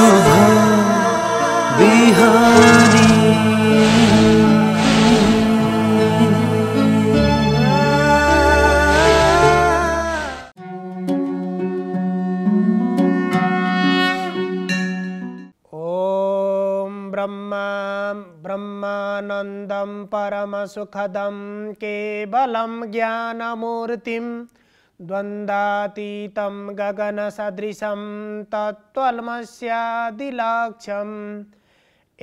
शोभा बिहारी ब्रह्मानन्दं परमसुखदं केवलं ज्ञानमूर्तिम् द्वन्द्वातीतं गगनसदृशं तत्त्वल्मस्यादिलक्ष्यम्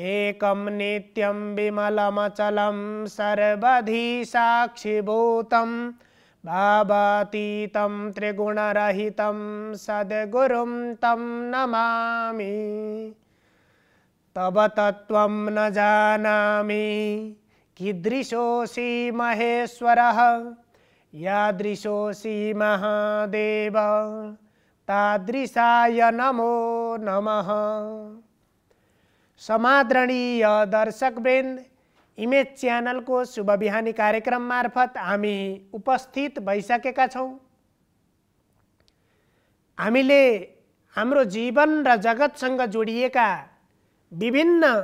एकं नित्यं विमलमचल सर्वधी साक्षीभूत भावातीतं त्रिगुणरहित सद्गुरुं तम नमा तब तत्व न जामी कीदृशोऽसि महेश्वरः यादृशोऽसि महादेव तादृशाय नमो नमः समादरणीय दर्शकवृन्द इमेज च्यानलको शुभ बिहानी कार्यक्रम मार्फत हामी उपस्थित भइसकेका छौँ हामीले हाम्रो जीवन र जगतसँग जोडिएका विभिन्न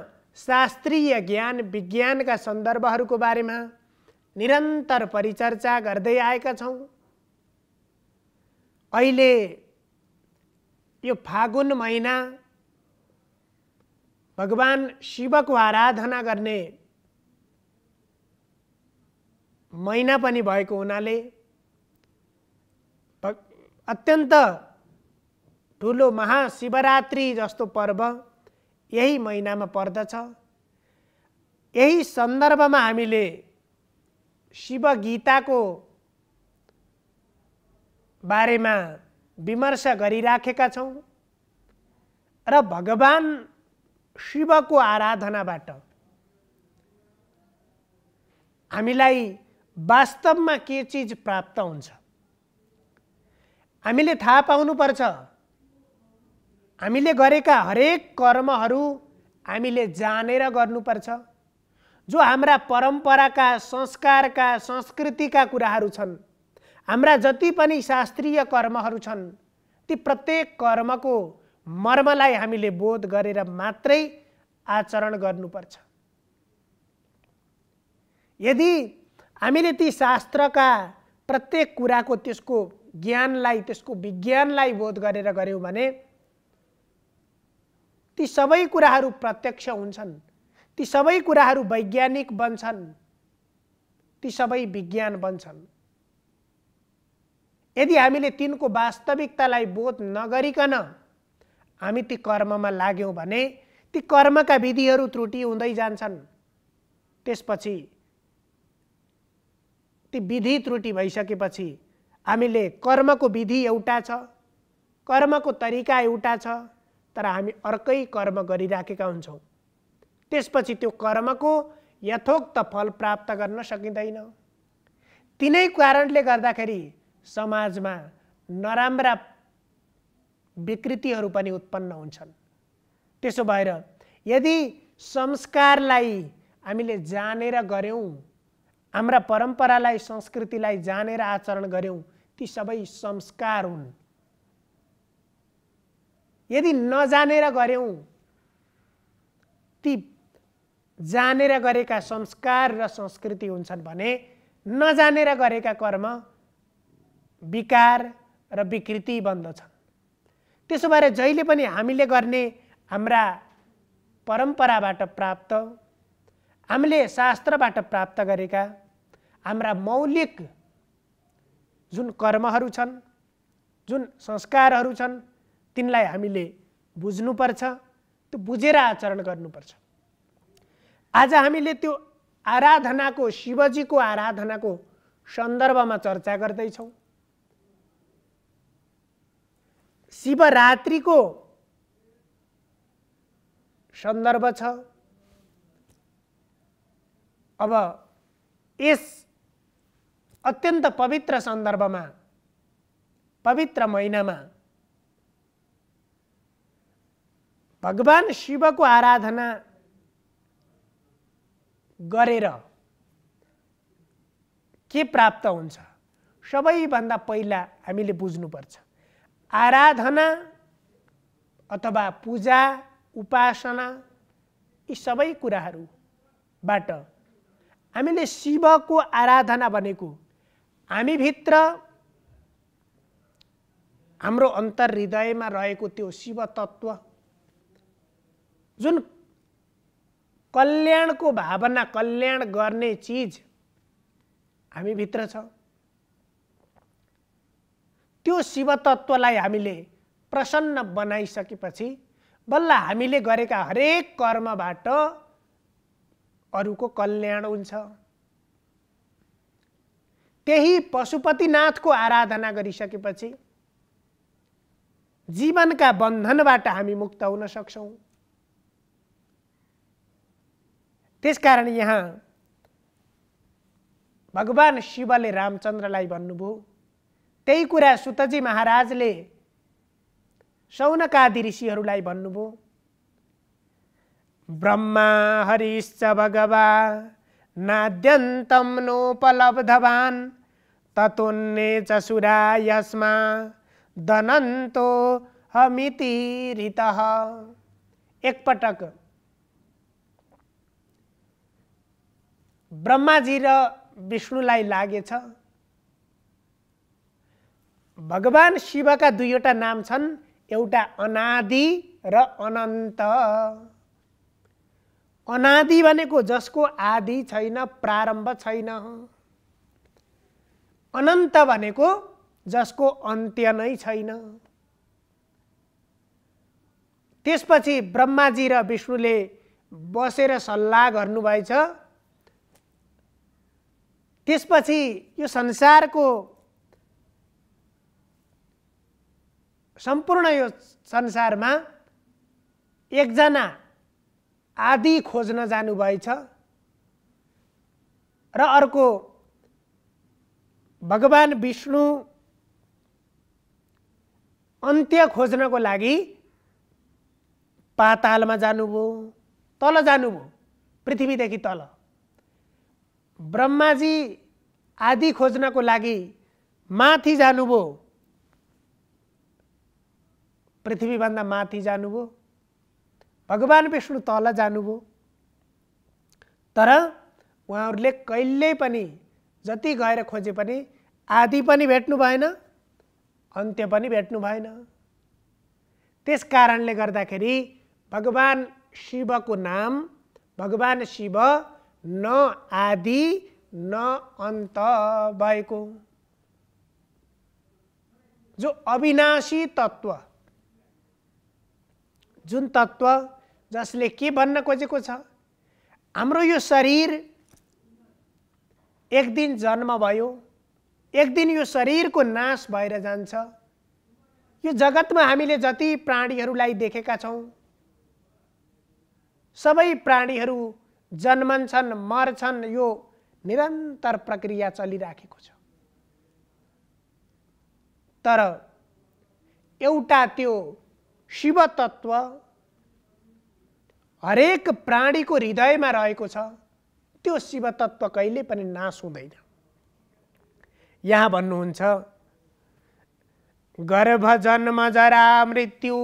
शास्त्रीय ज्ञान विज्ञानका सन्दर्भहरूको बारेमा निरन्तर परिचर्चा गर्दै आएका छौँ अहिले यो फागुन महिना भगवान् शिवको आराधना गर्ने महिना पनि भएको हुनाले अत्यन्त ठुलो महाशिवरात्रि जस्तो पर्व यही महिनामा पर्दछ यही सन्दर्भमा हामीले शिव गीताको बारेमा विमर्श गरिराखेका छौँ र भगवान् शिवको आराधनाबाट हामीलाई वास्तवमा के चिज प्राप्त हुन्छ हामीले थाहा पाउनुपर्छ हामीले गरेका हरेक कर्महरू हामीले जानेर गर्नुपर्छ जो हाम्रा परम्पराका संस्कारका संस्कृतिका कुराहरू छन् हाम्रा जति पनि शास्त्रीय कर्महरू छन् ती प्रत्येक कर्मको मर्मलाई हामीले बोध गरेर मात्रै आचरण गर्नुपर्छ यदि हामीले ती शास्त्रका प्रत्येक कुराको त्यसको ज्ञानलाई त्यसको विज्ञानलाई बोध गरेर गऱ्यौँ भने ती सबै कुराहरू प्रत्यक्ष हुन्छन् ती सबै कुराहरू वैज्ञानिक बन्छन् ती सबै विज्ञान बन्छन् यदि हामीले तिनको वास्तविकतालाई बोध नगरिकन हामी ती कर्ममा लाग्यौँ भने ती कर्मका विधिहरू त्रुटि हुँदै जान्छन् त्यसपछि ती विधि त्रुटि भइसकेपछि हामीले कर्मको विधि एउटा छ कर्मको तरिका एउटा छ तर हामी अर्कै कर्म गरिराखेका हुन्छौँ त्यसपछि त्यो कर्मको यथोक्त फल प्राप्त गर्न सकिँदैन तिनै कारणले गर्दाखेरि समाजमा नराम्रा विकृतिहरू पनि उत्पन्न हुन्छन् त्यसो भएर यदि संस्कारलाई हामीले जानेर गऱ्यौँ हाम्रा परम्परालाई संस्कृतिलाई जानेर आचरण गऱ्यौँ ती सबै संस्कार हुन् यदि नजानेर गऱ्यौँ ती जानेर गरेका संस्कार र संस्कृति हुन्छन् भने नजानेर गरेका कर्म विकार र विकृति बन्दछन् त्यसो भएर जहिले पनि हामीले गर्ने हाम्रा परम्पराबाट प्राप्त हामीले शास्त्रबाट प्राप्त गरेका हाम्रा मौलिक जुन कर्महरू छन् जुन संस्कारहरू छन् तिनलाई हामीले बुझ्नुपर्छ त्यो बुझेर आचरण गर्नुपर्छ आज हामीले त्यो आराधनाको शिवजीको आराधनाको सन्दर्भमा चर्चा गर्दैछौँ शिवरात्रिको सन्दर्भ छ अब यस अत्यन्त पवित्र सन्दर्भमा पवित्र महिनामा भगवान् शिवको आराधना गरेर के प्राप्त हुन्छ सबैभन्दा पहिला हामीले बुझ्नुपर्छ आराधना अथवा पूजा उपासना यी सबै कुराहरूबाट हामीले शिवको आराधना भनेको हामीभित्र हाम्रो हृदयमा रहेको त्यो शिव तत्त्व जुन कल्याणको भावना कल्याण गर्ने चिज हामीभित्र छ त्यो तत्त्वलाई हामीले प्रसन्न बनाइसकेपछि बल्ल हामीले गरेका हरेक कर्मबाट अरूको कल्याण हुन्छ त्यही पशुपतिनाथको आराधना गरिसकेपछि जीवनका बन्धनबाट हामी मुक्त हुन सक्छौँ त्यसकारण यहाँ भगवान् शिवले रामचन्द्रलाई भन्नुभयो त्यही कुरा सुतजी महाराजले सौनकादि ऋषिहरूलाई भन्नुभयो ब्रह्मा हरिश्च भगवा नाद्यन्तम नोपलब्धवान् ततोन्ने चसुरा यसमा दनन्तो हमिति ऋत एकपटक ब्रह्माजी र विष्णुलाई लागेछ भगवान् शिवका दुईवटा नाम छन् एउटा अनादि र अनन्त अनादि भनेको जसको आदि छैन प्रारम्भ छैन अनन्त भनेको जसको अन्त्य नै छैन त्यसपछि ब्रह्माजी र विष्णुले बसेर सल्लाह गर्नुभएछ त्यसपछि यो संसारको सम्पूर्ण यो संसारमा एकजना आदि खोज्न जानुभएछ र अर्को भगवान् विष्णु अन्त्य खोज्नको लागि पातालमा जानुभयो तल जानुभयो पृथ्वीदेखि तल ब्रह्माजी आदि खोज्नको लागि माथि जानुभयो पृथ्वीभन्दा माथि जानुभयो भगवान् विष्णु तल जानुभयो तर उहाँहरूले कहिल्यै पनि जति गएर खोजे पनि आदि पनि भेट्नु भएन अन्त्य पनि भेट्नु भएन त्यस कारणले गर्दाखेरि भगवान् शिवको नाम भगवान् शिव न आदि न अन्त भएको जो अविनाशी तत्त्व जुन तत्त्व जसले के भन्न खोजेको छ हाम्रो यो शरीर एक दिन जन्म भयो एक दिन यो शरीरको नाश भएर जान्छ यो जगतमा हामीले जति प्राणीहरूलाई देखेका छौँ सबै प्राणीहरू जन्मन्छन् मर्छन् यो निरन्तर प्रक्रिया चलिराखेको छ तर एउटा त्यो शिव तत्त्व हरेक प्राणीको हृदयमा रहेको छ त्यो शिव तत्त्व कहिले पनि नाश हुँदैन यहाँ भन्नुहुन्छ गर्भ जन्म जरा मृत्यु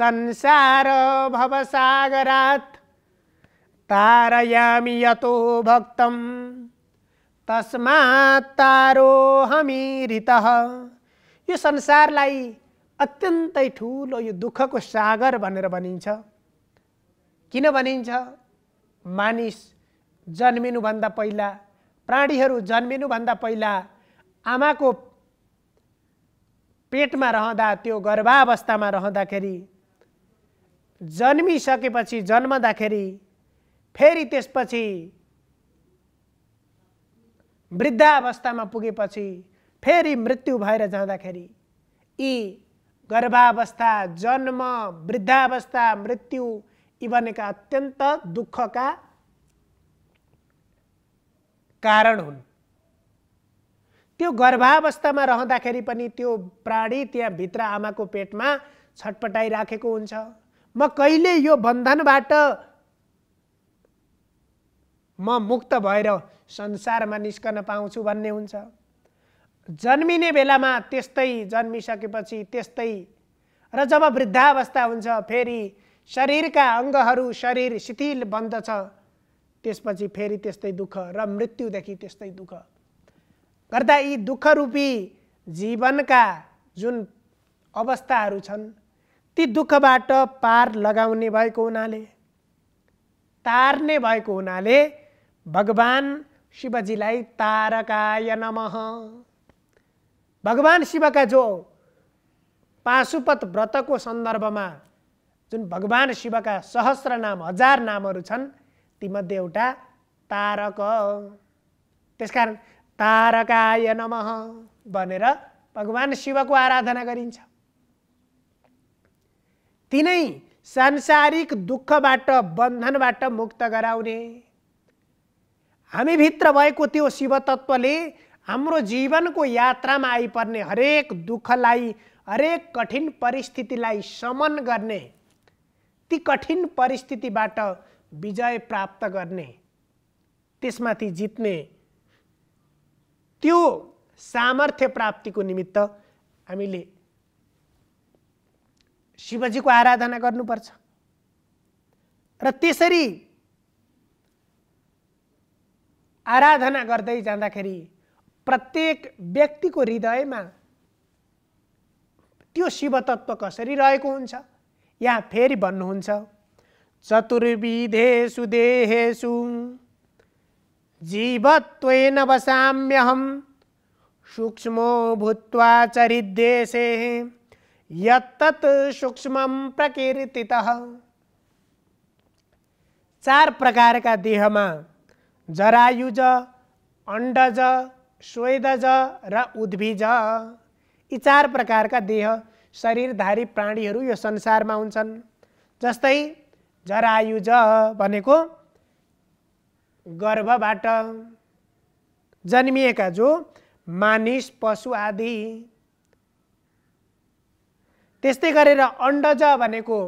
संसार भवसागरा तारयामि यतो भक्तं तस्मात् तारोहमी रित यो संसारलाई अत्यन्तै ठुलो यो दुःखको सागर भनेर भनिन्छ किन भनिन्छ मानिस जन्मिनुभन्दा पहिला प्राणीहरू जन्मिनुभन्दा पहिला आमाको पेटमा रहँदा त्यो गर्भावस्थामा रहँदाखेरि जन्मिसकेपछि जन्मदाखेरि फेरि त्यसपछि वृद्धावस्थामा पुगेपछि फेरि मृत्यु भएर जाँदाखेरि यी गर्भावस्था जन्म वृद्धावस्था मृत्यु यी भनेका अत्यन्त दुःखका कारण हुन् त्यो गर्भावस्थामा रहँदाखेरि पनि त्यो प्राणी त्यहाँभित्र आमाको पेटमा छटपटाइराखेको हुन्छ म कहिले यो बन्धनबाट म मुक्त भएर संसारमा निस्कन पाउँछु भन्ने हुन्छ जन्मिने बेलामा त्यस्तै जन्मिसकेपछि त्यस्तै र जब वृद्धावस्था हुन्छ फेरि शरीरका अङ्गहरू शरीर शिथिल बन्दछ त्यसपछि फेरि त्यस्तै दुःख र मृत्युदेखि त्यस्तै दुःख गर्दा यी दुःखरूपी जीवनका जुन अवस्थाहरू छन् ती दुःखबाट पार लगाउने भएको हुनाले तार्ने भएको हुनाले भगवान् शिवजीलाई तारकाय नमः भगवान शिवका जो पाशुपत व्रतको सन्दर्भमा जुन भगवान शिवका सहस्र नाम हजार नामहरू छन् तीमध्ये एउटा तारक त्यसकारण तारकाय नम भनेर भगवान शिवको आराधना गरिन्छ तिनै सांसारिक दुःखबाट बन्धनबाट मुक्त गराउने हामीभित्र भएको त्यो शिवतत्त्वले हाम्रो जीवनको यात्रामा आइपर्ने हरेक दुःखलाई हरेक कठिन परिस्थितिलाई समन गर्ने ती कठिन परिस्थितिबाट विजय प्राप्त गर्ने त्यसमाथि जित्ने त्यो सामर्थ्य प्राप्तिको निमित्त हामीले शिवजीको आराधना गर्नुपर्छ र त्यसरी आराधना गर्दै जाँदाखेरि प्रत्येक व्यक्तिको हृदयमा त्यो शिवतत्त्व कसरी रहेको हुन्छ यहाँ फेरि भन्नुहुन्छ चतुर्विधे देहेषु जीवत्वेन वसाम्यहम् सूक्ष्मो भूत्वा चरिदेशे यत्तत् सूक्ष्म प्रकीर्तितः चार प्रकारका देहमा जरायुज अण्डज स्वेदज र उद्भिज यी चार प्रकारका देह शरीरधारी प्राणीहरू यो संसारमा हुन्छन् जस्तै जरायुज भनेको गर्भबाट जन्मिएका जो मानिस पशु आदि त्यस्तै गरेर अण्डज भनेको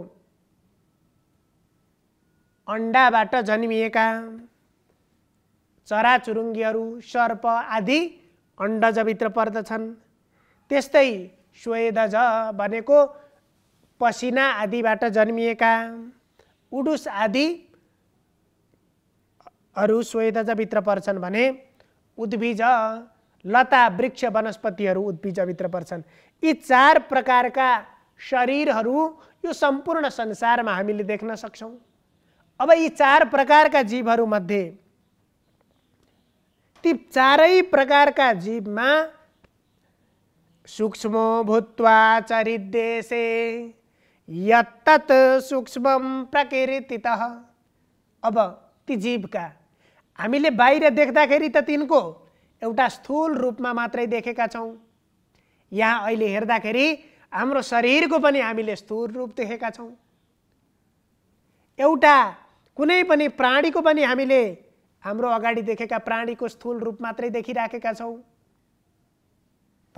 अन्डाबाट जन्मिएका चराचुरुङ्गीहरू सर्प आदि अण्डजभित्र पर्दछन् त्यस्तै स्वेदज भनेको पसिना आदिबाट जन्मिएका उडुस आदिहरू स्वेदजभित्र पर्छन् भने उद्भिज लता वृक्ष वनस्पतिहरू उद्भिजभित्र पर्छन् यी चार प्रकारका शरीरहरू यो सम्पूर्ण संसारमा हामीले देख्न सक्छौँ अब यी चार प्रकारका जीवहरूमध्ये ती चारै प्रकारका जीवमा सूक्ष्म भूत्वा चरिदेशे यत्तत् सूक्ष्म प्रकृतित अब ती जीवका हामीले बाहिर देख्दाखेरि त तिनको एउटा स्थूल रूपमा मात्रै देखेका छौँ यहाँ अहिले हेर्दाखेरि हाम्रो शरीरको पनि हामीले स्थूल रूप देखेका छौँ एउटा कुनै पनि प्राणीको पनि हामीले हाम्रो अगाडि देखेका प्राणीको स्थूल रूप मात्रै देखिराखेका छौँ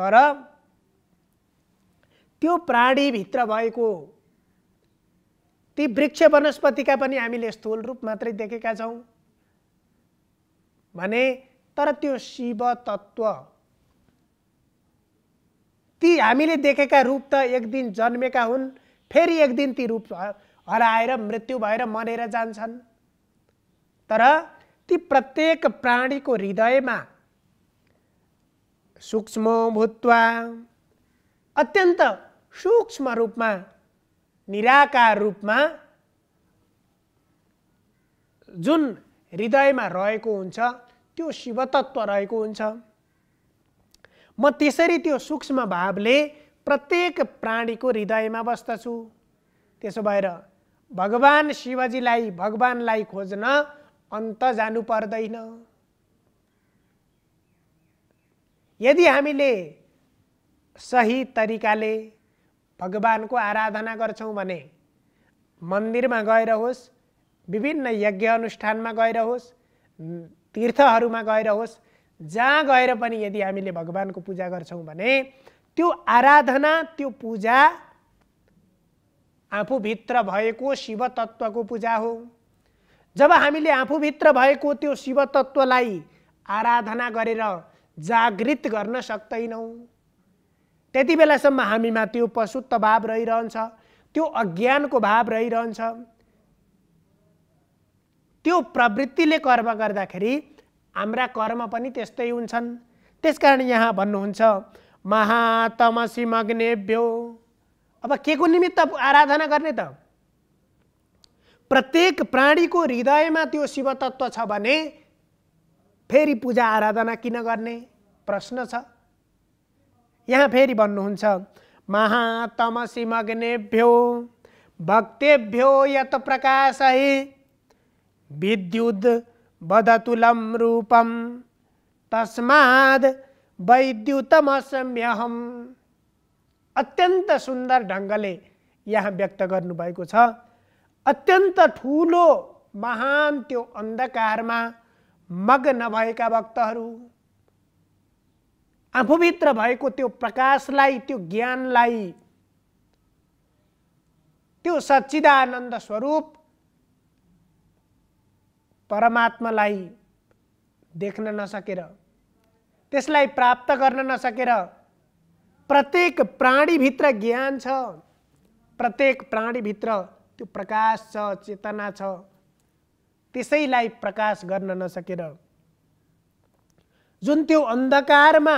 तर त्यो प्राणीभित्र भएको ती वृक्ष वनस्पतिका पनि हामीले स्थूल रूप मात्रै देखेका छौँ भने तर त्यो शिव तत्त्व ती हामीले देखेका रूप त एक दिन जन्मेका हुन् फेरि एक दिन ती रूप हराएर मृत्यु भएर मरेर जान्छन् तर ती प्रत्येक प्राणीको हृदयमा सूक्ष्म भूत्वा अत्यन्त सूक्ष्म रूपमा निराकार रूपमा जुन हृदयमा रहेको हुन्छ त्यो शिवतत्व रहेको हुन्छ म त्यसरी त्यो सूक्ष्म भावले प्रत्येक प्राणीको हृदयमा बस्दछु त्यसो भएर भगवान् शिवजीलाई भगवान्लाई खोज्न अन्त जानु पर्दैन यदि हामीले सही तरिकाले भगवानको आराधना गर्छौँ भने मन्दिरमा गएर होस् विभिन्न यज्ञ अनुष्ठानमा गएर होस् तीर्थहरूमा गएर होस् जहाँ गएर पनि यदि हामीले भगवानको पूजा गर्छौँ भने त्यो आराधना त्यो पूजा आफूभित्र भएको शिव तत्त्वको पूजा हो जब हामीले आफूभित्र भएको त्यो शिव तत्त्वलाई आराधना गरेर जागृत गर्न सक्दैनौँ त्यति बेलासम्म हामीमा त्यो पशुत्व भाव रहिरहन्छ त्यो अज्ञानको भाव रहिरहन्छ त्यो प्रवृत्तिले कर्म गर्दाखेरि हाम्रा कर्म पनि त्यस्तै हुन्छन् त्यसकारण यहाँ भन्नुहुन्छ महातमसी मग्नेभ्यो अब के को निमित्त आराधना गर्ने त प्रत्येक प्राणीको हृदयमा त्यो शिवतत्त्व छ भने फेरि पूजा आराधना किन गर्ने प्रश्न छ यहाँ फेरि भन्नुहुन्छ महातमसिमग्नेभ्यो भक्तेभ्यो यत प्रकाश है विद्युत बदतुलम रूपम तस्माद वैद्युतम वैद्युतमसम्यहम अत्यन्त सुन्दर ढङ्गले यहाँ व्यक्त गर्नुभएको छ अत्यन्त ठुलो महान त्यो अन्धकारमा मग्न भएका भक्तहरू आफूभित्र भएको त्यो प्रकाशलाई त्यो ज्ञानलाई त्यो सच्चिदानन्द स्वरूप परमात्मालाई देख्न नसकेर त्यसलाई प्राप्त गर्न नसकेर प्रत्येक प्राणीभित्र ज्ञान छ प्रत्येक प्राणीभित्र त्यो प्रकाश छ चेतना छ त्यसैलाई प्रकाश गर्न नसकेर जुन त्यो अन्धकारमा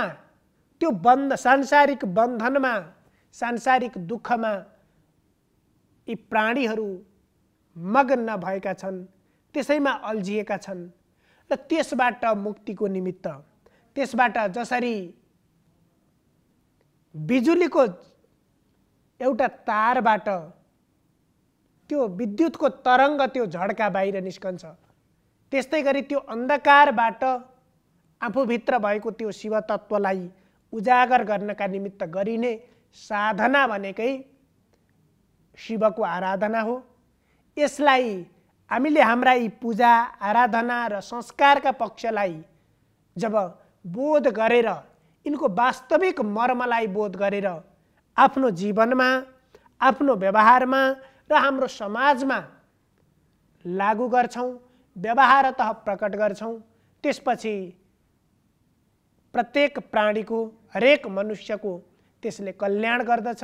त्यो बन्ध सांसारिक बन्धनमा सांसारिक दुःखमा यी प्राणीहरू मग्न भएका छन् त्यसैमा अल्झिएका छन् र त्यसबाट मुक्तिको निमित्त त्यसबाट जसरी बिजुलीको एउटा तारबाट त्यो विद्युतको तरङ्ग त्यो झड्का बाहिर निस्कन्छ त्यस्तै गरी त्यो अन्धकारबाट आफूभित्र भएको त्यो शिव तत्त्वलाई उजागर गर्नका निमित्त गरिने साधना भनेकै शिवको आराधना हो यसलाई हामीले हाम्रा यी पूजा आराधना र संस्कारका पक्षलाई जब बोध गरेर यिनको वास्तविक मर्मलाई बोध गरेर आफ्नो जीवनमा आफ्नो व्यवहारमा र हाम्रो समाजमा लागु गर्छौँ व्यवहारत प्रकट गर्छौँ त्यसपछि प्रत्येक प्राणीको हरेक मनुष्यको त्यसले कल्याण गर्दछ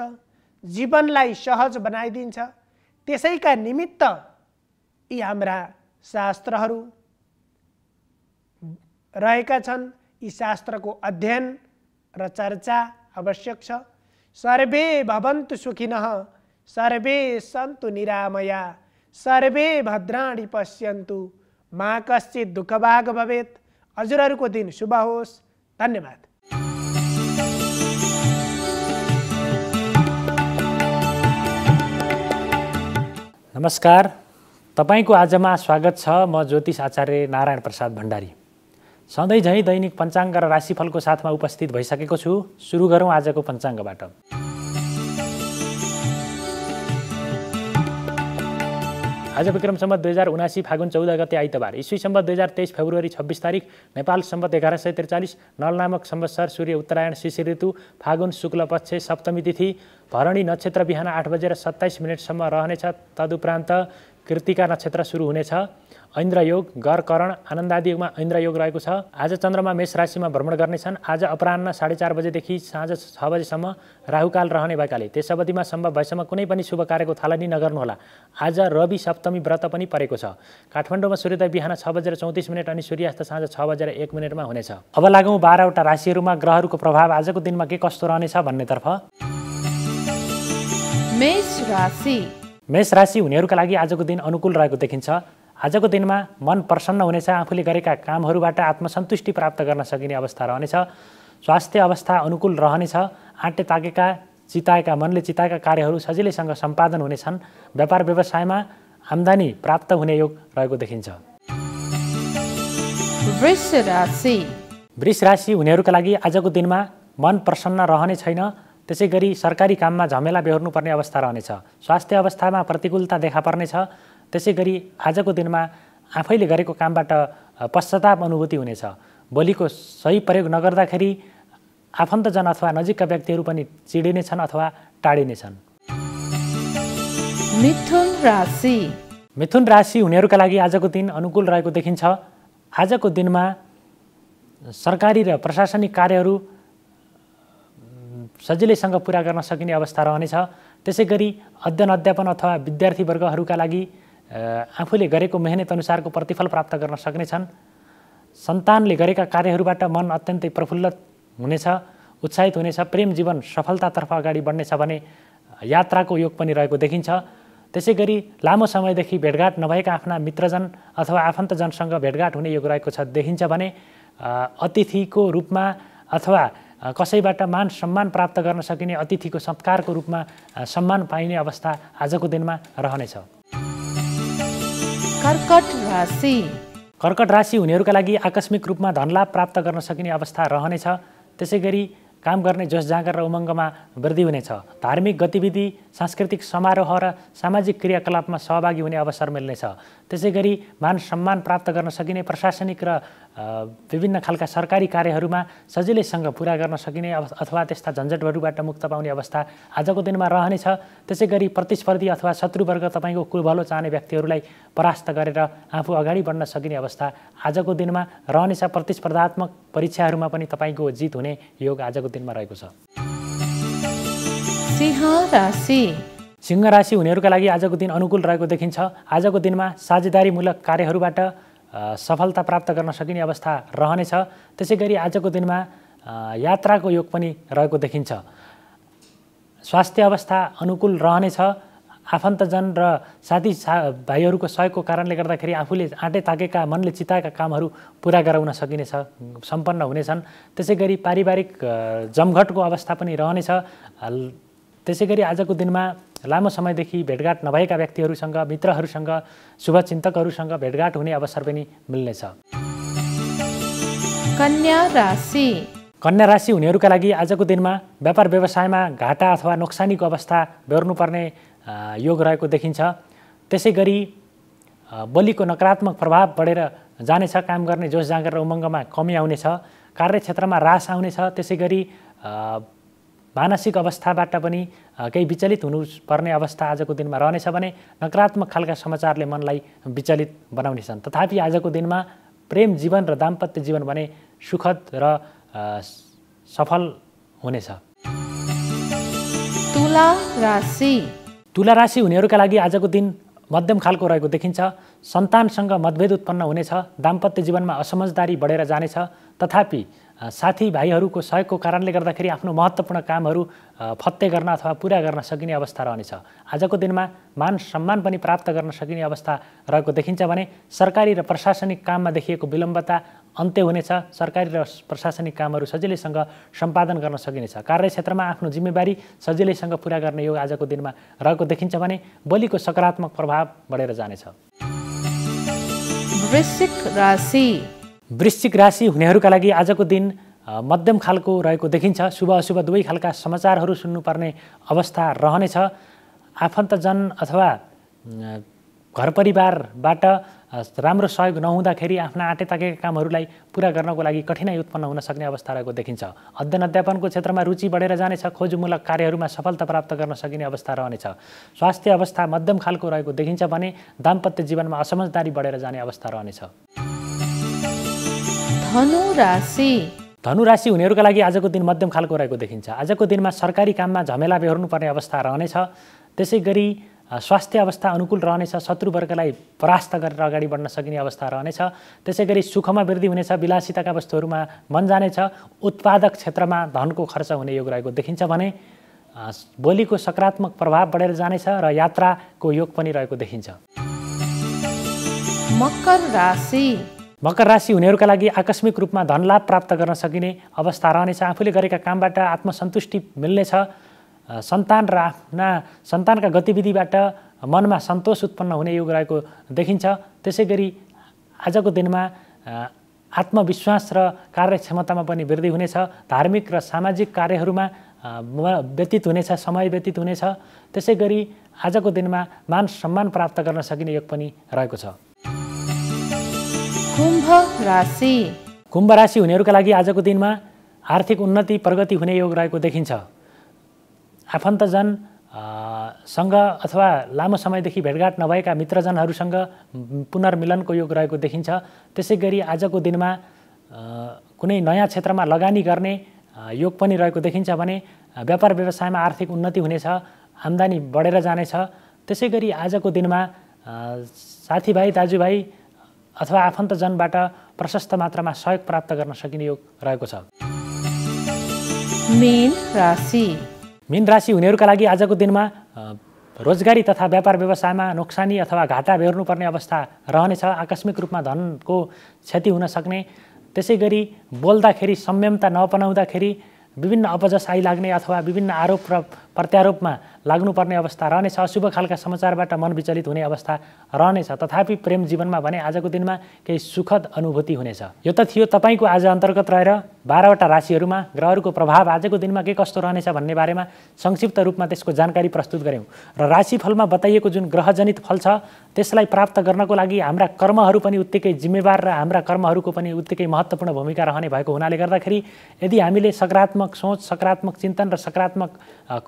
जीवनलाई सहज बनाइदिन्छ त्यसैका निमित्त यी हाम्रा शास्त्रहरू रहेका छन् यी शास्त्रको अध्ययन र चर्चा आवश्यक छ सर्वे भवन्तु सुखिनः सर्वे सन्तु निरामया सर्वे भद्राणी पश्यन्तु मा कश्चित दुःखभाग भवेत् हजुरहरूको दिन शुभ होस् धन्यवाद नमस्कार तपाईँको आजमा स्वागत छ म ज्योतिष आचार्य नारायण प्रसाद भण्डारी सधैँ झैँ दैनिक पञ्चाङ्ग र राशिफलको साथमा उपस्थित भइसकेको छु सुरु गरौँ आजको पञ्चाङ्गबाट आज विक्रमसम्म दुई हजार उनासी फागुन चौध गते आइतबार सम्बत दुई हजार तेइस फेब्रुअरी छब्बिस तारिक नेपाल सम्बत एघार सय त्रिचालिस नल नामक संवत्सर सूर्य उत्तरायण शिशिर ऋतु फागुन शुक्ल पक्ष सप्तमी तिथि भरणी नक्षत्र बिहान आठ बजेर सत्ताइस मिनटसम्म रहनेछ तदुपरान्त कृतिका नक्षत्र सुरु हुनेछ ऐन्द्रयोग गरकरण आनन्दादियोगमा ऐन्द्रयोग रहेको छ आज चन्द्रमा मेष राशिमा भ्रमण गर्नेछन् आज अपरान्न साढे चार बजेदेखि साँझ छ बजेसम्म राहुकाल रहने भएकाले त्यस अवधिमा सम्भव भएसम्म कुनै पनि शुभ कार्यको थालनी नगर्नुहोला आज रवि सप्तमी व्रत पनि परेको छ काठमाडौँमा सूर्योदय बिहान छ बजेर चौतिस मिनट अनि सूर्यास्त साँझ छ बजेर एक मिनटमा हुनेछ अब लागौँ बाह्रवटा राशिहरूमा ग्रहहरूको प्रभाव आजको दिनमा के कस्तो रहनेछ भन्नेतर्फ मेष राशि हुनेहरूका लागि आजको दिन अनुकूल रहेको देखिन्छ आजको दिनमा मन प्रसन्न हुनेछ आफूले गरेका कामहरूबाट आत्मसन्तुष्टि प्राप्त गर्न सकिने अवस्था रहनेछ स्वास्थ्य अवस्था अनुकूल रहनेछ आँटे ताकेका चिताएका मनले चिताएका कार्यहरू सजिलैसँग सम्पादन हुनेछन् व्यापार व्यवसायमा आम्दानी प्राप्त हुने योग रहेको देखिन्छ वृष राशि हुनेहरूका लागि आजको दिनमा मन प्रसन्न रहने छैन त्यसै गरी सरकारी काममा झमेला बेहोर्नुपर्ने अवस्था रहनेछ स्वास्थ्य अवस्थामा प्रतिकूलता देखा पर्नेछ त्यसै गरी आजको दिनमा आफैले गरेको कामबाट पश्चाताप अनुभूति हुनेछ बोलीको सही प्रयोग नगर्दाखेरि आफन्तजन अथवा नजिकका व्यक्तिहरू पनि चिडिने छन् अथवा टाढिने छन् मिथुन राशि मिथुन राशि हुनेहरूका लागि आजको दिन अनुकूल रहेको देखिन्छ आजको दिनमा सरकारी र प्रशासनिक कार्यहरू सजिलैसँग पुरा गर्न सकिने अवस्था रहनेछ त्यसै गरी अध्ययन अध्यापन अथवा विद्यार्थीवर्गहरूका लागि आफूले गरेको मेहनत अनुसारको प्रतिफल प्राप्त गर्न सक्नेछन् सन्तानले गरेका कार्यहरूबाट मन अत्यन्तै प्रफुल्लित हुनेछ उत्साहित हुनेछ प्रेम जीवन सफलतातर्फ अगाडि बढ्नेछ भने यात्राको योग पनि रहेको देखिन्छ त्यसै गरी लामो समयदेखि भेटघाट नभएका आफ्ना मित्रजन अथवा आफन्तजनसँग भेटघाट हुने योग रहेको छ देखिन्छ भने अतिथिको रूपमा अथवा कसैबाट मान सम्मान प्राप्त गर्न सकिने अतिथिको सत्कारको रूपमा सम्मान पाइने अवस्था आजको दिनमा रहनेछ कर्कट राशि कर्कट राशि हुनेहरूका लागि आकस्मिक रूपमा धनलाभ प्राप्त गर्न सकिने अवस्था रहनेछ त्यसै गरी काम गर्ने जस जाँगर र उमङ्गमा वृद्धि हुनेछ धार्मिक गतिविधि सांस्कृतिक समारोह र सामाजिक क्रियाकलापमा सहभागी हुने अवसर मिल्नेछ त्यसै गरी मान सम्मान प्राप्त गर्न सकिने प्रशासनिक र विभिन्न खालका सरकारी कार्यहरूमा सजिलैसँग पुरा गर्न सकिने अथवा त्यस्ता झन्झटहरूबाट मुक्त पाउने अवस्था आजको दिनमा रहनेछ त्यसै गरी प्रतिस्पर्धी अथवा शत्रुवर्ग तपाईँको कुलभलो चाहने व्यक्तिहरूलाई परास्त गरेर आफू अगाडि बढ्न सकिने अवस्था आजको दिनमा रहनेछ प्रतिस्पर्धात्मक परीक्षाहरूमा पनि तपाईँको जित हुने योग आजको दिनमा रहेको छ सिंह राशि हुनेहरूका लागि आजको दिन अनुकूल रहेको देखिन्छ आजको दिनमा साझेदारीमूलक कार्यहरूबाट सफलता प्राप्त गर्न सकिने अवस्था रहनेछ त्यसै गरी आजको दिनमा यात्राको योग पनि रहेको देखिन्छ स्वास्थ्य अवस्था अनुकूल रहनेछ आफन्तजन र साथी सा भाइहरूको सहयोगको कारणले गर्दाखेरि आफूले आँटे ताकेका मनले चिताएका कामहरू पुरा गराउन सकिनेछ सम्पन्न हुनेछन् त्यसै गरी पारिवारिक जमघटको अवस्था पनि रहनेछ त्यसै गरी आजको दिनमा लामो समयदेखि भेटघाट नभएका व्यक्तिहरूसँग मित्रहरूसँग शुभचिन्तकहरूसँग भेटघाट हुने अवसर पनि मिल्नेछ कन्या राशि कन्या राशि हुनेहरूका लागि आजको दिनमा व्यापार व्यवसायमा घाटा अथवा नोक्सानीको अवस्था बेहोर्नुपर्ने योग रहेको देखिन्छ त्यसै गरी बलिको नकारात्मक प्रभाव बढेर जानेछ काम गर्ने जोस जाँगर र उमङ्गमा कमी आउनेछ कार्यक्षेत्रमा रास आउनेछ त्यसै गरी मानसिक अवस्थाबाट पनि केही विचलित हुनुपर्ने अवस्था आजको दिनमा रहनेछ भने नकारात्मक खालका समाचारले मनलाई विचलित बनाउनेछन् तथापि आजको दिनमा प्रेम जीवन र दाम्पत्य जीवन भने सुखद र सफल हुनेछ तुला राशि तुला राशि हुनेहरूका लागि आजको दिन मध्यम खालको रहेको देखिन्छ सन्तानसँग मतभेद उत्पन्न हुनेछ दाम्पत्य जीवनमा असमझदारी बढेर जानेछ तथापि साथीभाइहरूको सहयोगको कारणले गर्दाखेरि आफ्नो महत्त्वपूर्ण कामहरू फत्ते गर्न अथवा पुरा गर्न सकिने अवस्था रहनेछ आजको दिनमा मान सम्मान पनि प्राप्त गर्न सकिने अवस्था रहेको देखिन्छ भने सरकारी र प्रशासनिक काममा देखिएको विलम्बता अन्त्य हुनेछ सरकारी र प्रशासनिक कामहरू सजिलैसँग सम्पादन गर्न सकिनेछ कार्यक्षेत्रमा आफ्नो जिम्मेवारी सजिलैसँग पुरा गर्ने योग आजको दिनमा रहेको देखिन्छ भने बलिको सकारात्मक प्रभाव बढेर जानेछ वृश्चिक राशि हुनेहरूका लागि आजको दिन मध्यम खालको रहेको देखिन्छ शुभ अशुभ दुवै खालका समाचारहरू सुन्नुपर्ने अवस्था रहनेछ आफन्तजन अथवा घर परिवारबाट राम्रो सहयोग नहुँदाखेरि आफ्ना आँटे ताकेका कामहरूलाई पुरा गर्नको लागि कठिनाइ उत्पन्न हुन सक्ने अवस्था रहेको देखिन्छ अध्ययन अध्यापनको क्षेत्रमा रुचि बढेर जानेछ खोजमूलक कार्यहरूमा सफलता प्राप्त गर्न सकिने अवस्था रहनेछ स्वास्थ्य अवस्था मध्यम खालको रहेको देखिन्छ भने दाम्पत्य जीवनमा असमझदारी बढेर जाने अवस्था रहनेछ धनु राशि धनु राशि हुनेहरूका लागि आजको दिन मध्यम खालको रहेको देखिन्छ आजको दिनमा सरकारी काममा झमेला बेहोर्नुपर्ने अवस्था रहनेछ त्यसै गरी स्वास्थ्य अवस्था अनुकूल रहनेछ शत्रुवर्गलाई परास्त गरेर अगाडि बढ्न सकिने अवस्था रहनेछ त्यसै गरी सुखमा वृद्धि हुनेछ विलासिताका वस्तुहरूमा मन जानेछ उत्पादक क्षेत्रमा धनको खर्च हुने योग रहेको देखिन्छ भने बोलीको सकारात्मक प्रभाव बढेर जानेछ र यात्राको योग पनि रहेको देखिन्छ मकर राशि मकर राशि हुनेहरूका लागि आकस्मिक रूपमा धनलाभ प्राप्त गर्न सकिने अवस्था रहनेछ आफूले गरेका कामबाट आत्मसन्तुष्टि मिल्नेछ सन्तान र आफ्ना सन्तानका गतिविधिबाट मनमा सन्तोष उत्पन्न हुने योग रहेको देखिन्छ त्यसै गरी आजको दिनमा आत्मविश्वास र कार्यक्षमतामा पनि वृद्धि हुनेछ धार्मिक र सामाजिक कार्यहरूमा व्यतीत हुनेछ समय व्यतीत हुनेछ त्यसै गरी आजको दिनमा मान सम्मान प्राप्त गर्न सकिने योग पनि रहेको छ कुम्भ राशि कुम्भ राशि हुनेहरूका लागि आजको दिनमा आर्थिक उन्नति प्रगति हुने योग रहेको देखिन्छ आफन्तजन सँग अथवा लामो समयदेखि भेटघाट नभएका मित्रजनहरूसँग पुनर्मिलनको योग रहेको देखिन्छ त्यसै गरी आजको दिनमा कुनै नयाँ क्षेत्रमा लगानी गर्ने योग पनि रहेको देखिन्छ भने व्यापार व्यवसायमा आर्थिक उन्नति हुनेछ आम्दानी बढेर जानेछ त्यसै गरी आजको दिनमा साथीभाइ दाजुभाइ अथवा आफन्तजनबाट प्रशस्त मात्रामा सहयोग प्राप्त गर्न सकिने योग रहेको छ मेन राशि मेन राशि हुनेहरूका लागि आजको दिनमा रोजगारी तथा व्यापार व्यवसायमा नोक्सानी अथवा घाटा बेहोर्नुपर्ने अवस्था रहनेछ आकस्मिक रूपमा धनको क्षति हुन सक्ने त्यसै गरी बोल्दाखेरि संयमता नअपनाउँदाखेरि विभिन्न अपजस आइलाग्ने अथवा विभिन्न आरोप र प्रत्यारोपमा लाग्नुपर्ने अवस्था रहनेछ अशुभ खालका समाचारबाट मन विचलित हुने अवस्था रहनेछ तथापि प्रेम जीवनमा भने आजको दिनमा केही सुखद अनुभूति हुनेछ यो त थियो तपाईँको आज अन्तर्गत रहेर बाह्रवटा राशिहरूमा ग्रहहरूको प्रभाव आजको दिनमा के कस्तो रहनेछ भन्ने बारेमा संक्षिप्त रूपमा त्यसको जानकारी प्रस्तुत गऱ्यौँ र राशिफलमा बताइएको जुन ग्रहजनित फल छ त्यसलाई प्राप्त गर्नको लागि हाम्रा कर्महरू पनि उत्तिकै जिम्मेवार र हाम्रा कर्महरूको पनि उत्तिकै महत्त्वपूर्ण भूमिका रहने भएको हुनाले गर्दाखेरि यदि हामीले सकारात्मक सोच सकारात्मक चिन्तन र सकारात्मक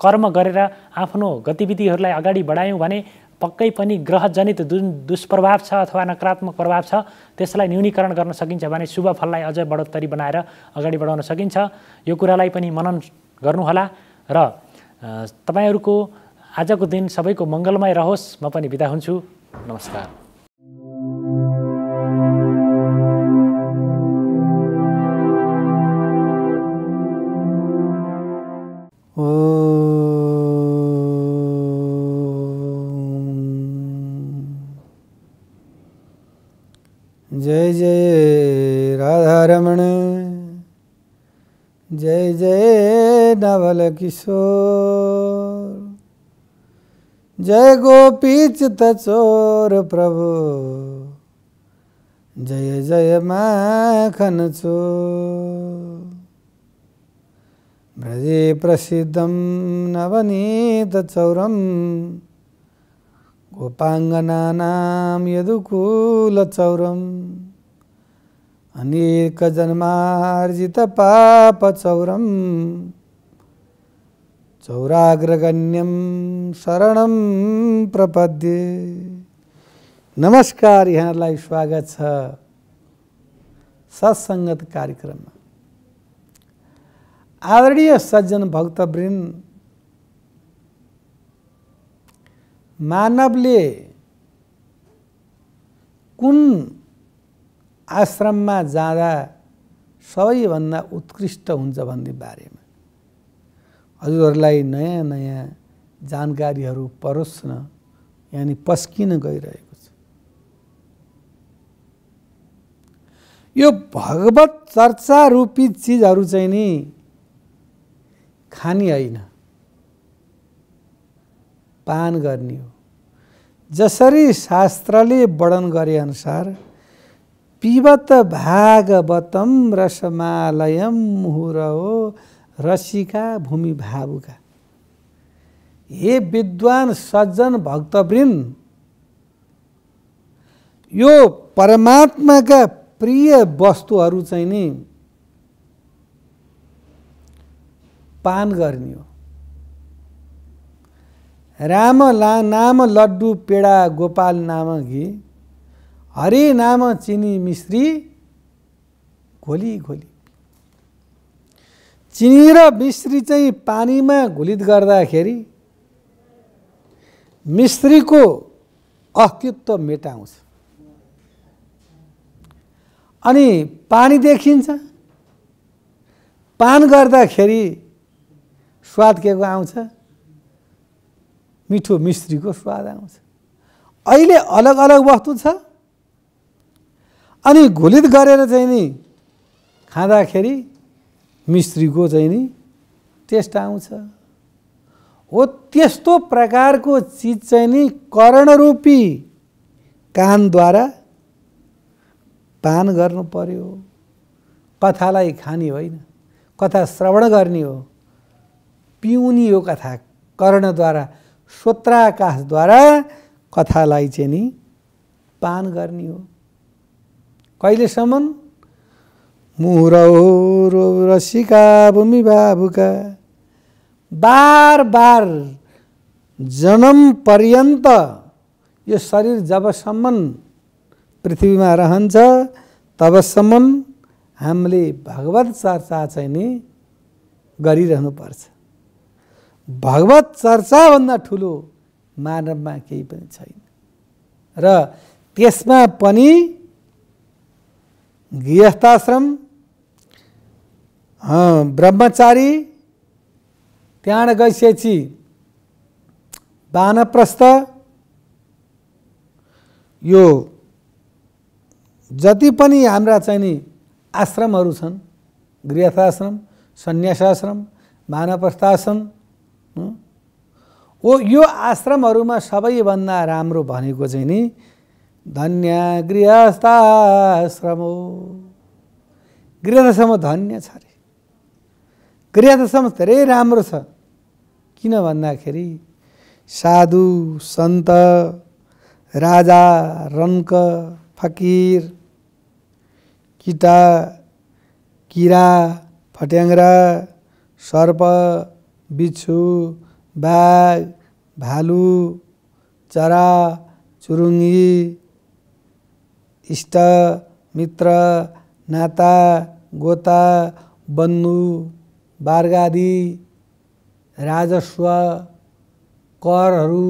कर्म कर्म गरेर आफ्नो गतिविधिहरूलाई अगाडि बढायौँ भने पक्कै पनि ग्रहजनित जुन दुष्प्रभाव छ अथवा नकारात्मक प्रभाव छ त्यसलाई न्यूनीकरण गर्न सकिन्छ भने शुभ फललाई अझ बढोत्तरी बनाएर अगाडि बढाउन सकिन्छ यो कुरालाई पनि मनन गर्नुहोला र तपाईँहरूको आजको दिन सबैको मङ्गलमय रहोस् म पनि बिदा हुन्छु नमस्कार किशोर जय गोपी चित चोर प्रभु जय जय मैखन चोर ब्रजे प्रसिद्धं नवनीतचौरं गोपाङ्गनानां यदुकूलचौरम् अनेकजन्मार्जितपापचौरम् चौराग्रगण्यम शरणम प्रपद्य नमस्कार यहाँलाई स्वागत छ सत्सङ्गत कार्यक्रममा आदरणीय सज्जन भक्तवृन्द मानवले कुन आश्रममा जाँदा सबैभन्दा उत्कृष्ट हुन्छ भन्ने बारेमा हजुरहरूलाई नयाँ नयाँ जानकारीहरू परोस्न यानि पस्किन गइरहेको छ यो भगवत चर्चा रूपी चिजहरू चाहिँ नि खानी होइन पान गर्ने हो जसरी शास्त्रले वर्णन गरेअनुसार पिबत भागवतम रसमालयम मुहुर हो रसिका भूमि भावुका हे विद्वान सज्जन भक्तवृन्द यो परमात्माका प्रिय वस्तुहरू चाहिँ नि पान गर्ने हो राम ला नाम लड्डु पेडा गोपाल नाम घि हरि नाम चिनी मिश्री घोली घोली चिनी र मिस्त्री चाहिँ पानीमा घुलित गर्दाखेरि मिस्त्रीको अस्तित्व मेटाउँछ अनि पानी देखिन्छ पान गर्दाखेरि स्वाद के को आउँछ मिठो मिस्त्रीको स्वाद आउँछ अहिले अलग अलग वस्तु छ अनि घुलित गरेर चाहिँ नि खाँदाखेरि मिस्त्रीको चाहिँ नि टेस्ट आउँछ हो त्यस्तो प्रकारको चिज चाहिँ नि कर्णरूपी कानद्वारा पान गर्नु पर्यो कथालाई खाने होइन कथा श्रवण गर्ने हो पिउने हो कथा कर्णद्वारा श्रोत्राकाशद्वारा कथालाई चाहिँ नि पान गर्ने हो कहिलेसम्म रो रसिका भूमि बाबुका बार बार जन्म पर्यन्त यो शरीर जबसम्म पृथ्वीमा रहन्छ तबसम्म हामीले भगवत चर्चा चाहिँ नि गरिरहनुपर्छ भगवत चर्चाभन्दा ठुलो मानवमा केही पनि छैन र त्यसमा पनि गृहस्थाश्रम ब्रह्मचारी त्यहाँ गइसकेपछि बानप्रस्थ यो जति पनि हाम्रा चाहिँ नि आश्रमहरू छन् गृहस्थाश्रम सन्यासाश्रम बानप्रस्थाश्रम ओ यो आश्रमहरूमा सबैभन्दा राम्रो भनेको चाहिँ नि धन्य गृहस्थाश्रम हो गृहस्थाश्रम धन्य छ अरे क्रिया त समाज धेरै राम्रो छ किन भन्दाखेरि साधु सन्त राजा रन्क फकिर किटा किरा फट्याङ्ग्रा सर्प बिच्छु बाघ भालु चरा चुरुङ्गी इष्ट मित्र नाता गोता बन्नु बार्गादी राजस्व करहरू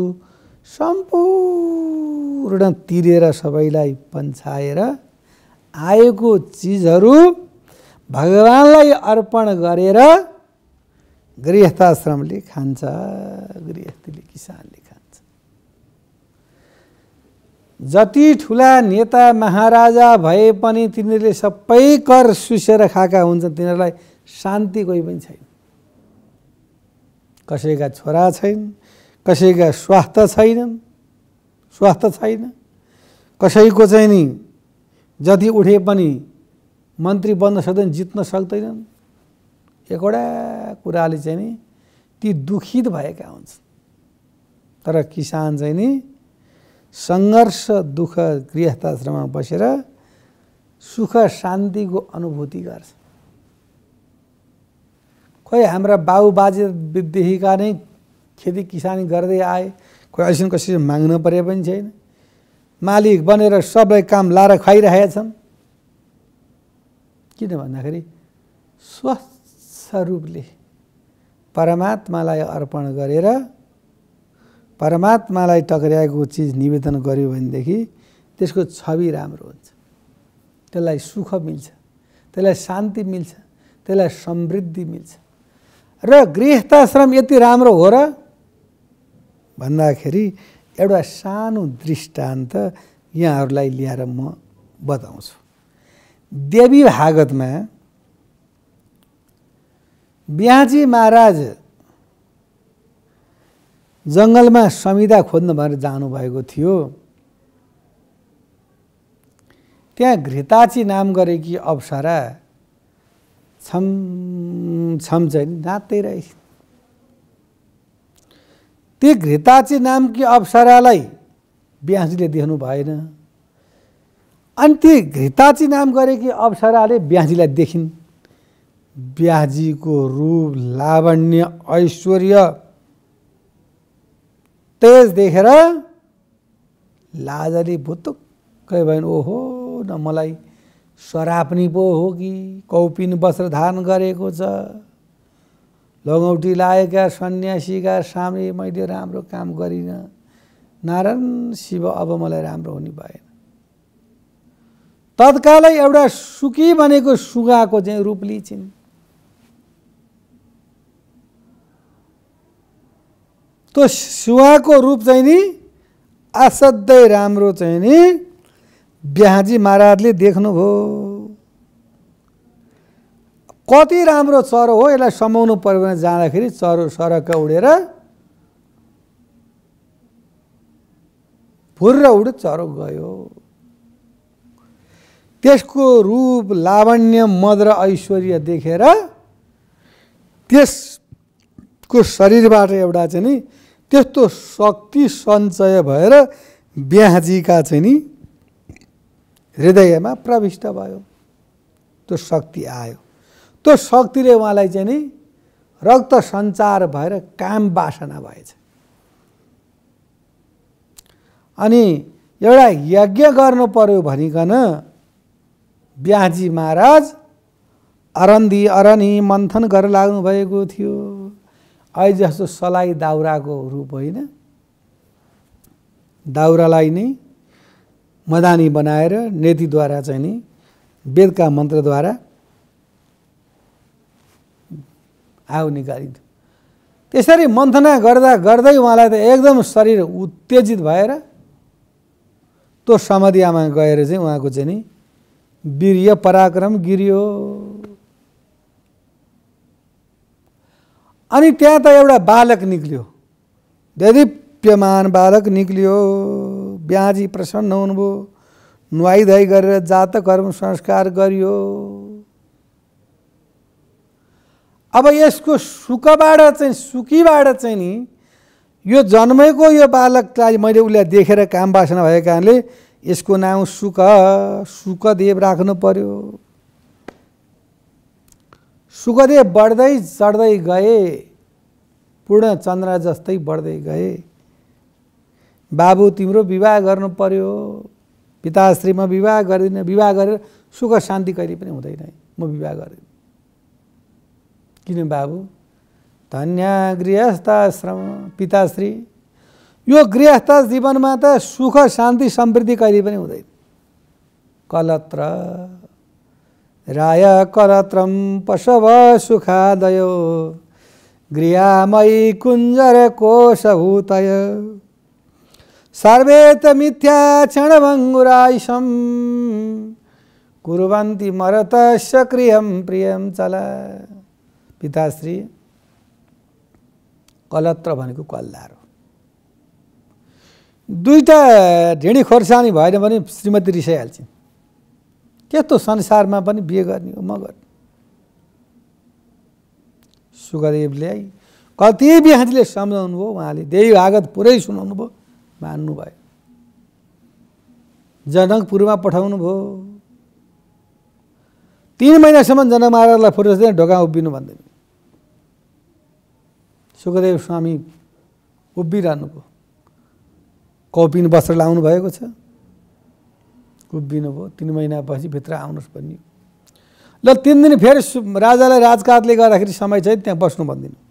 सम्पूर्ण तिरेर सबैलाई पन्छाएर आएको चिजहरू भगवान्लाई अर्पण गरेर गृहस्थाश्रमले खान्छ गृहस्थीले किसानले खान्छ जति ठुला नेता महाराजा भए पनि तिनीहरूले सबै कर सुसेर खाएका हुन्छन् तिनीहरूलाई शान्ति कोही पनि छैन कसैका छोरा छैनन् कसैका स्वास्थ्य छैनन् स्वास्थ्य छैन कसैको चाहिँ नि जति उठे पनि मन्त्री बन्न सक्दैन जित्न सक्दैनन् एउटा कुराले चाहिँ नि ती दुखित भएका हुन्छन् तर किसान चाहिँ नि सङ्घर्ष दुःख गृहस्थाश्रममा बसेर सुख शान्तिको अनुभूति गर्छ खोइ हाम्रा बाजेदेखिका नै खेती किसानी गर्दै आए खोइ अहिलेसम्म कसैले माग्न परे पनि छैन मालिक बनेर सबै काम लाएर खुवाइरहेका छन् किन भन्दाखेरि स्वच्छ रूपले परमात्मालाई अर्पण गरेर परमात्मालाई टक्राएको चिज निवेदन गर्यो भनेदेखि त्यसको छवि राम्रो हुन्छ त्यसलाई सुख मिल्छ त्यसलाई शान्ति मिल्छ त्यसलाई समृद्धि मिल्छ र गृहस्थाश्रम यति राम्रो हो र भन्दाखेरि एउटा सानो दृष्टान्त यहाँहरूलाई ल्याएर म बताउँछु देवी भागतमा ब्याजी महाराज जङ्गलमा समिधा खोज्नु भनेर जानुभएको थियो त्यहाँ घृताची नाम गरेकी अप्सरा छम छम्छन् नाच्दै रहेछ ती घृताची नामकी अप्सरालाई ब्यासीले देख्नु भएन अनि ती घृताची नाम गरेकी अप्सराले ब्यासीलाई देखिन् ब्याजीको रूप लावण्य ऐश्वर्य तेज देखेर लाजाले भुतुक्कै भएन ओहो न मलाई सराप्नी पो हो कि कौपिन वस्त्र धारण गरेको छ लगौटी लागेका सन्यासीका सामने मैले राम्रो काम गरिनँ नारायण शिव अब मलाई राम्रो हुने भएन तत्कालै एउटा सुकी भनेको सुगाको चाहिँ रूप लिचिन् त्यो सुगाको रूप चाहिँ नि असाध्यै राम्रो चाहिँ नि ब्याहाजी महाराजले देख्नुभयो कति राम्रो चरो हो यसलाई समाउनु पऱ्यो भने जाँदाखेरि चरो सरक उडेर फुर्र उड चरो गयो त्यसको रूप लावण्य मद र ऐश्वर्य देखेर त्यसको शरीरबाट एउटा चाहिँ नि त्यस्तो शक्ति सञ्चय भएर बिहाजीका चाहिँ नि हृदयमा प्रविष्ट भयो त्यो शक्ति आयो त्यो शक्तिले उहाँलाई चाहिँ नि रक्त सञ्चार भएर काम बासना भएछ अनि एउटा यज्ञ गर्नु पर्यो भनिकन ब्याजी महाराज अरन्दी अरनी मन्थन गरेर लाग्नुभएको थियो अहिले जस्तो सलाई दाउराको रूप होइन दाउरालाई नै मदानी बनाएर नेतिद्वारा चाहिँ नि वेदका मन्त्रद्वारा आगो निकालिन्थ्यो त्यसरी मन्थना गर्दा गर्दै उहाँलाई त एकदम शरीर उत्तेजित भएर त्यो समाधिमा गएर चाहिँ उहाँको चाहिँ नि वीर्य पराक्रम गिरियो अनि त्यहाँ त एउटा बालक निक्लियो धेरै बालक निक्लियो ब्याजी प्रसन्न हुनुभयो धुवाई गरेर जात संस्कार गरियो अब यसको सुखबाट चाहिँ सुखीबाट चाहिँ नि यो जन्मेको यो बालकलाई मैले उसलाई देखेर काम बासना भएको कारणले यसको नाम सुख सुखदेव राख्नु पर्यो सुखदेव बढ्दै चढ्दै गए पूर्ण चन्द्र जस्तै बढ्दै गए बाबु तिम्रो विवाह गर्नु पर्यो पिताश्रीमा विवाह गरिदिने विवाह गरेर सुख शान्ति कहिले पनि हुँदैन म विवाह गरिदिनु किन बाबु धन्या गृहस्थाश्रम पिताश्री यो गृहस्थ जीवनमा त सुख शान्ति समृद्धि कहिले पनि हुँदैन कलत्र राय करत्रम पशव सुखादयो गृहमयी कुञ्जर सर्वेत मिथ्या क्षणभङ्गुरायुषं कुर्वन्ति मरत सक्रिय प्रियम चल पिताश्री कलत्र भनेको कल्लार हो दुईवटा ढिँडी खोर्सानी भएन भने श्रीमती रिसाइहाल्छिन् त्यस्तो संसारमा पनि बिहे गर्ने हो म गर्ने सुखदेवले कति बिहाजीले सम्झाउनु भयो उहाँले देवी भागत पुरै सुनाउनु भयो मान्नुभयो जनकपुरमा पठाउनु भयो तिन महिनासम्म जनक महाराजलाई फुर्सदैन ढोका उभिनु भन्दैन सुखदेव स्वामी उभिरहनु भयो कौपिन वस्त्र लाउनु भएको छ उभिनु भयो तिन महिनापछि भित्र आउनुहोस् भन्ने ल तिन दिन फेरि राजालाई राजकाजले गर्दाखेरि समय चाहिँ त्यहाँ बस्नु भन्दिनँ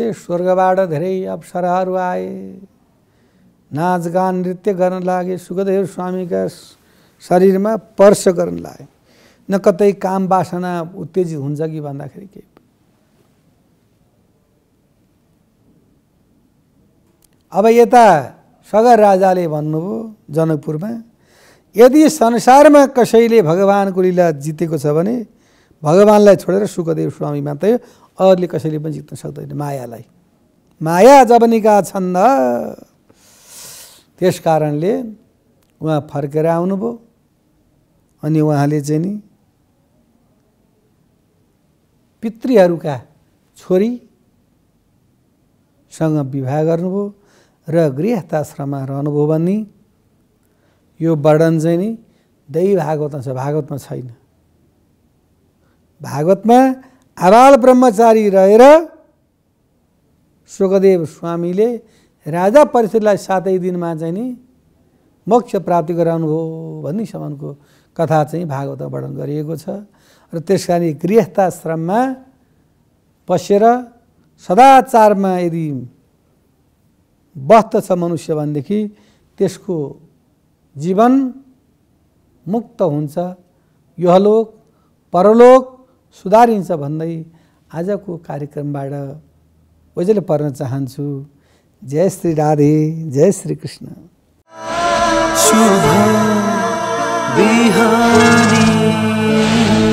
ए स्वर्गबाट धेरै अप्सराहरू आए नाचगान नृत्य गर्न लागे सुखदेव स्वामीका शरीरमा स्पर्श गर्न लागे न कतै काम बासना उत्तेजित हुन्छ कि भन्दाखेरि के अब यता सगर राजाले भन्नुभयो जनकपुरमा यदि संसारमा कसैले भगवानको लीला जितेको छ भने भगवान्लाई छोडेर सुखदेव स्वामी मात्रै अरूले कसैले पनि जित्न सक्दैन मायालाई माया जब निका छन् त्यस कारणले उहाँ फर्केर आउनुभयो अनि उहाँले चाहिँ नि पितृहरूका छोरीसँग विवाह गर्नुभयो र गृहस्थाश्रममा रहनुभयो भने यो वर्णन चाहिँ नि दै भागवतमा छ भागवतमा छैन भागवतमा आबाल ब्रह्मचारी रहेर सुखदेव स्वामीले राजा परिषदलाई सातै दिनमा चाहिँ नि मोक्ष प्राप्ति गराउनुभयो भन्ने सम्मको कथा चाहिँ भागवत वर्णन गरिएको छ र त्यस कारण गृहस्थाश्रममा बसेर सदाचारमा यदि छ मनुष्य भनेदेखि त्यसको जीवन मुक्त हुन्छ यहलोक परलोक सुधारिन्छ भन्दै आजको कार्यक्रमबाट ओजेले पर्न चाहन्छु जय श्री राधे जय श्री कृष्ण बिहारी